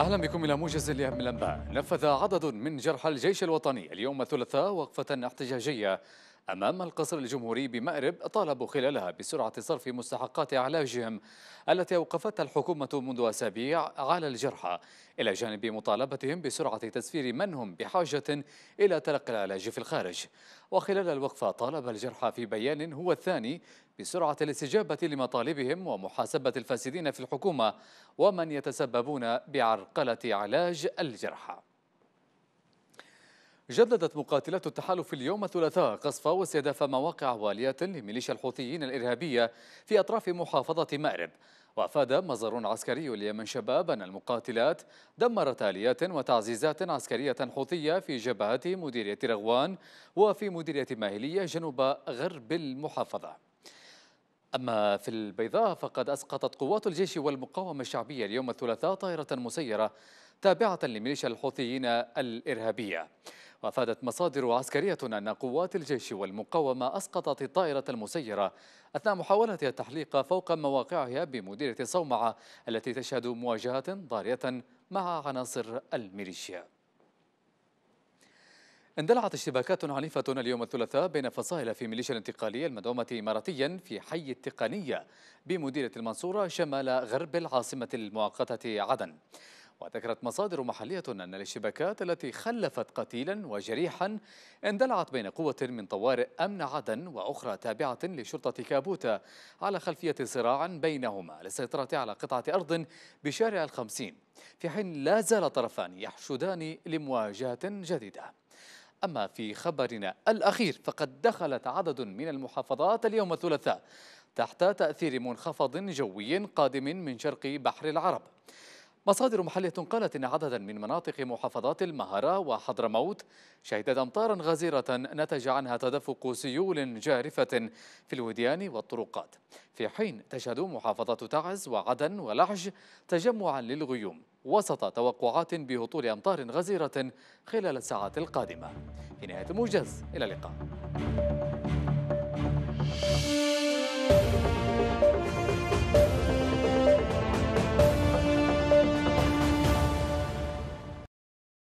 أهلا بكم إلى موجز اليوم الأنباء نفذ عدد من جرحى الجيش الوطني اليوم الثلاثاء وقفة احتجاجية أمام القصر الجمهوري بمأرب طالبوا خلالها بسرعة صرف مستحقات علاجهم التي أوقفتها الحكومة منذ أسابيع على الجرحى إلى جانب مطالبتهم بسرعة تسفير من هم بحاجة إلى تلقي العلاج في الخارج وخلال الوقفة طالب الجرحى في بيان هو الثاني بسرعة الاستجابة لمطالبهم ومحاسبة الفاسدين في الحكومة ومن يتسببون بعرقلة علاج الجرحى جددت مقاتلات التحالف اليوم الثلاثاء قصف واستهداف مواقع والية لميليشيا الحوثيين الإرهابية في أطراف محافظة مأرب وأفاد مصدر عسكري اليمن شباب أن المقاتلات دمرت آليات وتعزيزات عسكرية حوثية في جبهة مديرية رغوان وفي مديرية ماهلية جنوب غرب المحافظة أما في البيضاء فقد أسقطت قوات الجيش والمقاومة الشعبية اليوم الثلاثاء طائرة مسيرة تابعة لميليشيا الحوثيين الإرهابية وأفادت مصادر عسكرية أن قوات الجيش والمقاومة أسقطت الطائرة المسيرة أثناء محاولة التحليق فوق مواقعها بمديرة صومعة التي تشهد مواجهة ضارية مع عناصر الميليشيا اندلعت اشتباكات عنيفة اليوم الثلاثاء بين فصائل في ميليشيا الانتقالية المدعومة إماراتيا في حي التقنية بمديرة المنصورة شمال غرب العاصمة المؤقتة عدن وذكرت مصادر محلية أن الاشتباكات التي خلفت قتيلا وجريحا اندلعت بين قوة من طوارئ أمن عدن وأخرى تابعة لشرطة كابوتا على خلفية صراع بينهما للسيطرة على قطعة أرض بشارع الخمسين في حين لا زال طرفان يحشدان لمواجهة جديدة أما في خبرنا الأخير فقد دخلت عدد من المحافظات اليوم الثلاثاء تحت تأثير منخفض جوي قادم من شرق بحر العرب مصادر محلية قالت إن عددا من مناطق محافظات المهرة وحضرموت شهدت أمطارا غزيرة نتج عنها تدفق سيول جارفة في الوديان والطرقات في حين تشهد محافظة تعز وعدن ولعج تجمعا للغيوم وسط توقعات بهطول أمطار غزيرة خلال الساعات القادمة في نهاية الموجز إلى اللقاء